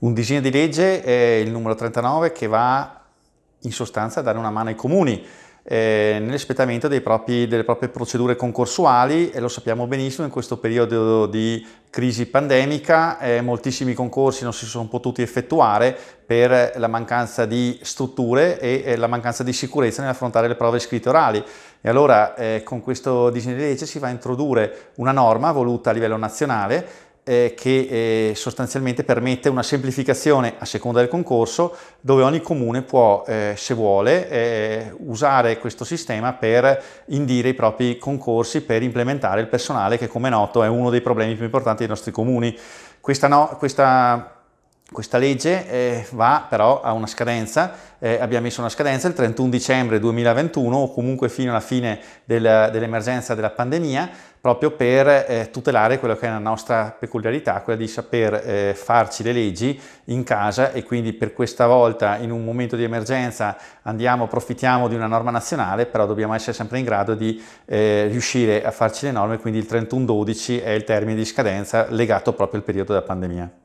Un disegno di legge, è il numero 39, che va in sostanza a dare una mano ai comuni eh, nell'espletamento delle proprie procedure concorsuali e lo sappiamo benissimo in questo periodo di crisi pandemica eh, moltissimi concorsi non si sono potuti effettuare per la mancanza di strutture e eh, la mancanza di sicurezza nell'affrontare le prove scritte orali e allora eh, con questo disegno di legge si va a introdurre una norma voluta a livello nazionale eh, che eh, sostanzialmente permette una semplificazione a seconda del concorso dove ogni comune può, eh, se vuole, eh, usare questo sistema per indire i propri concorsi, per implementare il personale che come noto è uno dei problemi più importanti dei nostri comuni. Questa, no, questa questa legge eh, va però a una scadenza, eh, abbiamo messo una scadenza il 31 dicembre 2021 o comunque fino alla fine del, dell'emergenza della pandemia, proprio per eh, tutelare quella che è la nostra peculiarità, quella di saper eh, farci le leggi in casa e quindi per questa volta in un momento di emergenza andiamo, approfittiamo di una norma nazionale, però dobbiamo essere sempre in grado di eh, riuscire a farci le norme, quindi il 31-12 è il termine di scadenza legato proprio al periodo della pandemia.